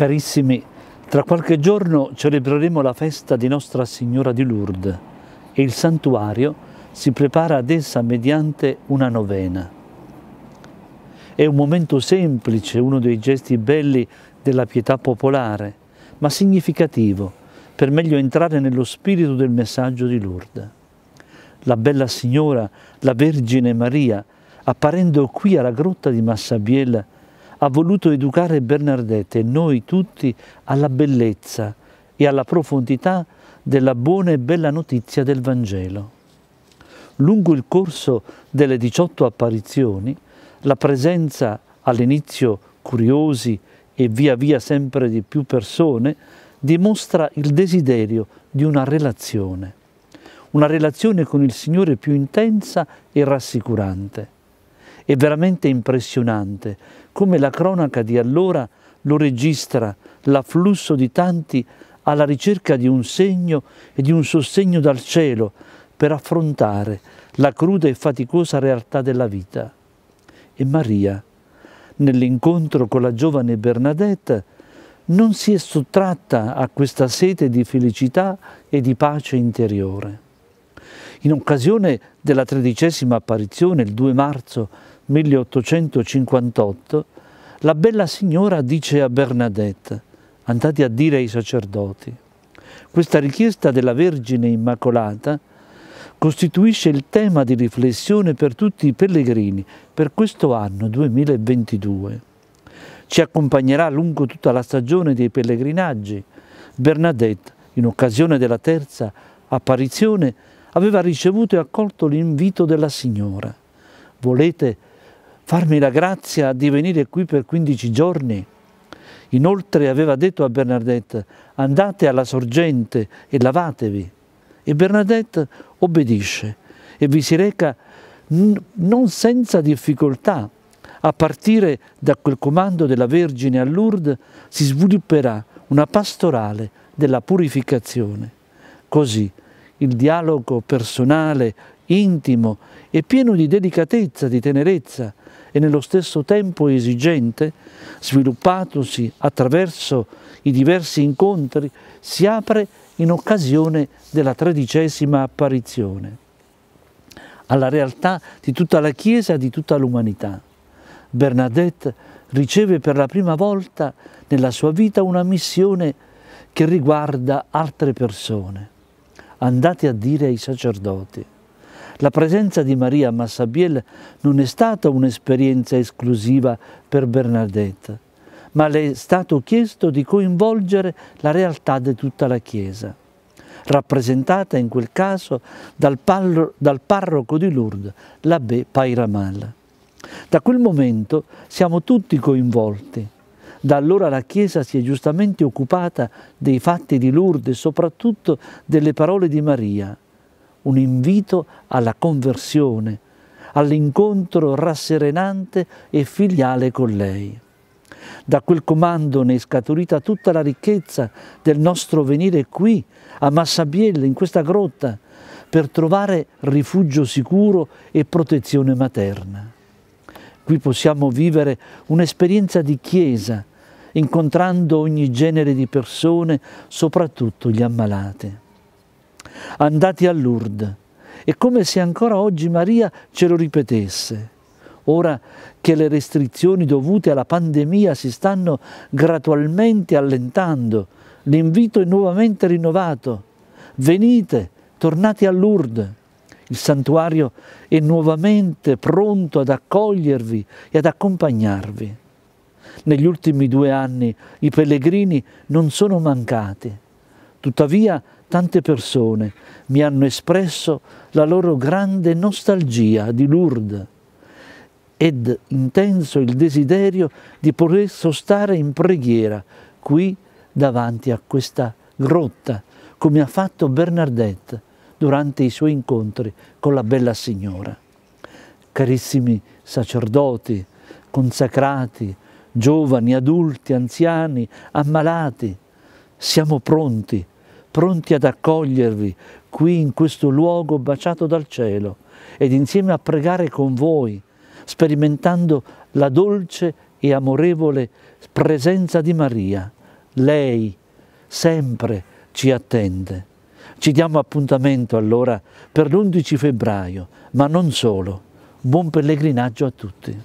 Carissimi, tra qualche giorno celebreremo la festa di Nostra Signora di Lourdes e il santuario si prepara ad essa mediante una novena. È un momento semplice, uno dei gesti belli della pietà popolare, ma significativo per meglio entrare nello spirito del messaggio di Lourdes. La bella Signora, la Vergine Maria, apparendo qui alla grotta di Massabiella, ha voluto educare Bernardette e noi tutti alla bellezza e alla profondità della buona e bella notizia del Vangelo. Lungo il corso delle 18 apparizioni, la presenza all'inizio curiosi e via via sempre di più persone dimostra il desiderio di una relazione, una relazione con il Signore più intensa e rassicurante. È veramente impressionante come la cronaca di allora lo registra l'afflusso di tanti alla ricerca di un segno e di un sostegno dal cielo per affrontare la cruda e faticosa realtà della vita. E Maria, nell'incontro con la giovane Bernadette, non si è sottratta a questa sete di felicità e di pace interiore. In occasione della tredicesima apparizione, il 2 marzo 1858, la bella signora dice a Bernadette, andate a dire ai sacerdoti, questa richiesta della Vergine Immacolata costituisce il tema di riflessione per tutti i pellegrini per questo anno 2022. Ci accompagnerà lungo tutta la stagione dei pellegrinaggi. Bernadette, in occasione della terza apparizione, aveva ricevuto e accolto l'invito della Signora. Volete farmi la grazia di venire qui per 15 giorni. Inoltre aveva detto a Bernadette, andate alla sorgente e lavatevi. E Bernadette obbedisce e vi si reca non senza difficoltà. A partire da quel comando della Vergine a Lourdes si svilupperà una pastorale della purificazione. Così il dialogo personale, intimo e pieno di delicatezza, di tenerezza e nello stesso tempo esigente, sviluppatosi attraverso i diversi incontri, si apre in occasione della tredicesima apparizione, alla realtà di tutta la Chiesa e di tutta l'umanità. Bernadette riceve per la prima volta nella sua vita una missione che riguarda altre persone. Andate a dire ai sacerdoti. La presenza di Maria a Massabiel non è stata un'esperienza esclusiva per Bernadette, ma le è stato chiesto di coinvolgere la realtà di tutta la Chiesa, rappresentata in quel caso dal, parro, dal parroco di Lourdes, l'abbé Pairamal. Da quel momento siamo tutti coinvolti. Da allora la Chiesa si è giustamente occupata dei fatti di Lourdes e soprattutto delle parole di Maria, un invito alla conversione, all'incontro rasserenante e filiale con lei. Da quel comando ne è scaturita tutta la ricchezza del nostro venire qui, a Massabielle, in questa grotta, per trovare rifugio sicuro e protezione materna. Qui possiamo vivere un'esperienza di chiesa, incontrando ogni genere di persone, soprattutto gli ammalati andati a Lourdes. È come se ancora oggi Maria ce lo ripetesse. Ora che le restrizioni dovute alla pandemia si stanno gradualmente allentando, l'invito è nuovamente rinnovato. Venite, tornate a Lourdes. Il santuario è nuovamente pronto ad accogliervi e ad accompagnarvi. Negli ultimi due anni i pellegrini non sono mancati. Tuttavia tante persone mi hanno espresso la loro grande nostalgia di Lourdes ed intenso il desiderio di poter sostare in preghiera qui davanti a questa grotta, come ha fatto Bernadette durante i suoi incontri con la bella signora. Carissimi sacerdoti, consacrati, giovani, adulti, anziani, ammalati, siamo pronti pronti ad accogliervi qui in questo luogo baciato dal cielo ed insieme a pregare con voi, sperimentando la dolce e amorevole presenza di Maria. Lei sempre ci attende. Ci diamo appuntamento allora per l'11 febbraio, ma non solo. Buon pellegrinaggio a tutti.